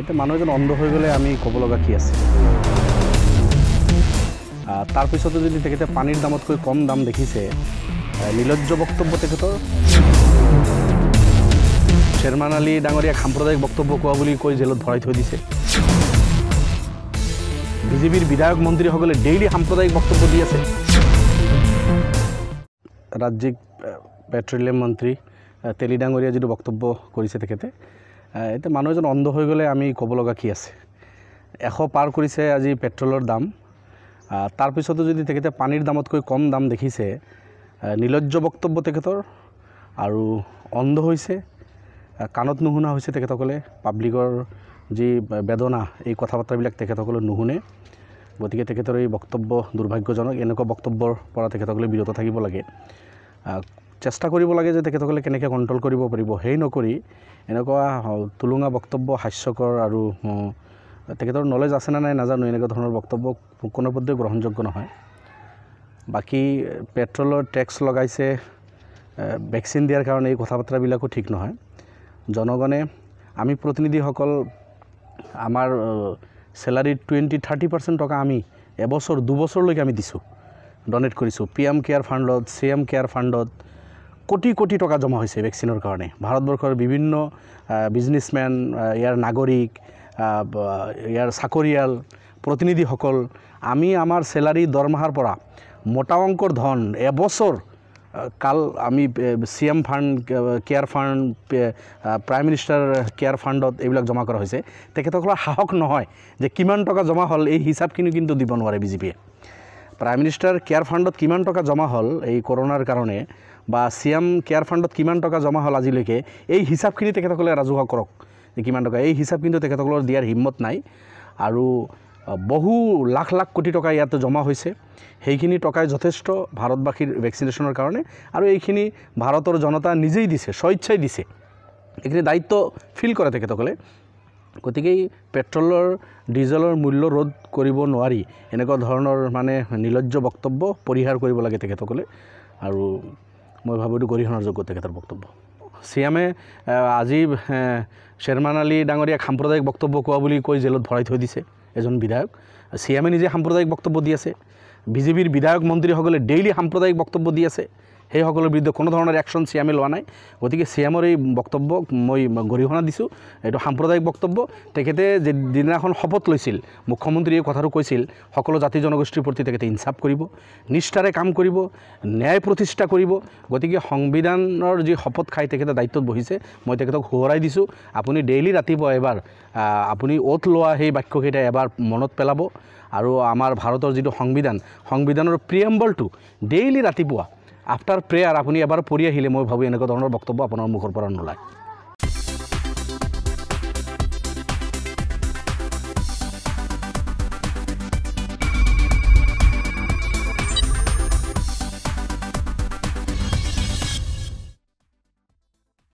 এতিয়া মানুহ এজন অন্ধ হৈ গ'লে আমি ক'ব লগা কি আছে তাৰপিছতো যদি তেখেতে পানীৰ দামতকৈ কম দাম দেখিছে নিলজ্জ বক্তব্য তেখেতৰ শ্বেৰমান আলী ডাঙৰীয়া সাম্প্ৰদায়িক বক্তব্য কোৱা বুলি কৈ জেলত ভৰাই থৈ দিছে বিজেপিৰ বিধায়ক মন্ত্ৰীসকলে ডেইলি সাম্প্ৰদায়িক বক্তব্য দি আছে ৰাজ্যিক পেট্ৰলিয়াম মন্ত্ৰী তেলি ডাঙৰীয়া যিটো বক্তব্য কৰিছে তেখেতে এতিয়া মানুহ এজন অন্ধ হৈ গ'লে আমি ক'ব লগা কি আছে এশ পাৰ কৰিছে আজি পেট্ৰলৰ দাম তাৰপিছতো যদি তেখেতে পানীৰ দামতকৈ কম দাম দেখিছে নিলজ্জ বক্তব্য তেখেতৰ আৰু অন্ধ হৈছে কাণত নুশুনা হৈছে তেখেতসকলে পাব্লিকৰ যি বেদনা এই কথা বতৰাবিলাক তেখেতসকলে নুশুনে গতিকে তেখেতৰ এই বক্তব্য দুৰ্ভাগ্যজনক এনেকুৱা বক্তব্যৰ পৰা তেখেতসকলে বিৰত থাকিব লাগে চেষ্টা কৰিব লাগে যে তেখেতসকলে কেনেকৈ কণ্ট্ৰল কৰিব পাৰিব সেই নকৰি এনেকুৱা তুলুঙা বক্তব্য হাস্যকৰ আৰু তেখেতৰ নলেজ আছে নে নাই নাজানো এনেকুৱা ধৰণৰ বক্তব্য কোনো পদ্ধতি গ্ৰহণযোগ্য নহয় বাকী পেট্ৰলৰ টেক্স লগাইছে ভেকচিন দিয়াৰ কাৰণে এই কথা বতৰাবিলাকো ঠিক নহয় জনগণে আমি প্ৰতিনিধিসকল আমাৰ চেলাৰীত টুৱেণ্টি থাৰ্টি পাৰ্চেণ্ট টকা আমি এবছৰ দুবছৰলৈকে আমি দিছোঁ ডনেট কৰিছোঁ পি এম কেয়াৰ ফাণ্ডত চি এম কেয়াৰ ফাণ্ডত কোটি কোটি টকা জমা হৈছে ভেকচিনৰ কাৰণে ভাৰতবৰ্ষৰ বিভিন্ন বিজনেছমেন ইয়াৰ নাগৰিক ইয়াৰ চাকৰিয়াল প্ৰতিনিধিসকল আমি আমাৰ চেলাৰী দৰমহাৰ পৰা মোটা অংকৰ ধন এবছৰ কাল আমি C M fund care fund prime minister care ফাণ্ডত এইবিলাক জমা কৰা হৈছে তেখেতসকলৰ সাহস নহয় যে কিমান টকা জমা হল এই হিসাব কিন্তু দিব নয় বিজেপিয়ে প্ৰাইম মিনিষ্টাৰ কেয়াৰ ফাণ্ডত কিমান টকা জমা হ'ল এই কৰোণাৰ কাৰণে বা চি এম কেয়াৰ ফাণ্ডত কিমান টকা জমা হ'ল আজিলৈকে এই হিচাপখিনি তেখেতসকলে ৰাজহুৱা কৰক যে কিমান টকা এই হিচাপ কিন্তু তেখেতসকলৰ দিয়াৰ হিম্মত নাই আৰু বহু লাখ লাখ কোটি টকা ইয়াত জমা হৈছে সেইখিনি টকাই যথেষ্ট ভাৰতবাসীৰ ভেকচিনেশ্যনৰ কাৰণে আৰু এইখিনি ভাৰতৰ জনতা নিজেই দিছে স্বেচ্ছাই দিছে এইখিনি দায়িত্ব ফিল কৰে তেখেতসকলে গতিকে পেট্ৰলৰ ডিজেলৰ মূল্য ৰোধ কৰিব নোৱাৰি এনেকুৱা ধৰণৰ মানে নিলজ্জ বক্তব্য পৰিহাৰ কৰিব লাগে তেখেতসকলে আৰু মই ভাবোঁ এইটো গৰিহণাৰ যোগ্য তেখেতৰ বক্তব্য চি এমে আজি শ্বেৰমান আলী ডাঙৰীয়াক সাম্প্ৰদায়িক বক্তব্য কোৱা বুলি কৈ জেলত ভৰাই থৈ দিছে এজন বিধায়ক চিয়ামে নিজে সাম্প্ৰদায়িক বক্তব্য দি আছে বিজেপিৰ বিধায়ক মন্ত্ৰীসকলে ডেইলি সাম্প্ৰদায়িক বক্তব্য দি আছে সেইসকলৰ বিৰুদ্ধে কোনো ধৰণৰ একশ্যন চি এমে লোৱা নাই গতিকে চি এমৰ এই বক্তব্য মই গৰিহণা দিছোঁ এইটো সাম্প্ৰদায়িক বক্তব্য তেখেতে দিনাখন শপত লৈছিল মুখ্যমন্ত্ৰীয়ে এই কথাটো কৈছিল সকলো জাতি জনগোষ্ঠীৰ প্ৰতি তেখেতে ইনচাফ কৰিব নিষ্ঠাৰে কাম কৰিব ন্যায় প্ৰতিষ্ঠা কৰিব গতিকে সংবিধানৰ যি শপত খাই তেখেতে দায়িত্বত বহিছে মই তেখেতক সোঁৱৰাই দিছোঁ আপুনি ডেইলি ৰাতিপুৱা এবাৰ আপুনি অ'ত লোৱা সেই বাক্যকেইটা এবাৰ মনত পেলাব আৰু আমাৰ ভাৰতৰ যিটো সংবিধান সংবিধানৰ প্ৰিয়েম্বলটো ডেইলি ৰাতিপুৱা আফটাৰ প্ৰেয়াৰ আপুনি এবাৰ পৰি আহিলে মই ভাবোঁ এনেকুৱা ধৰণৰ বক্তব্য আপোনাৰ মুখৰ পৰা নোলায়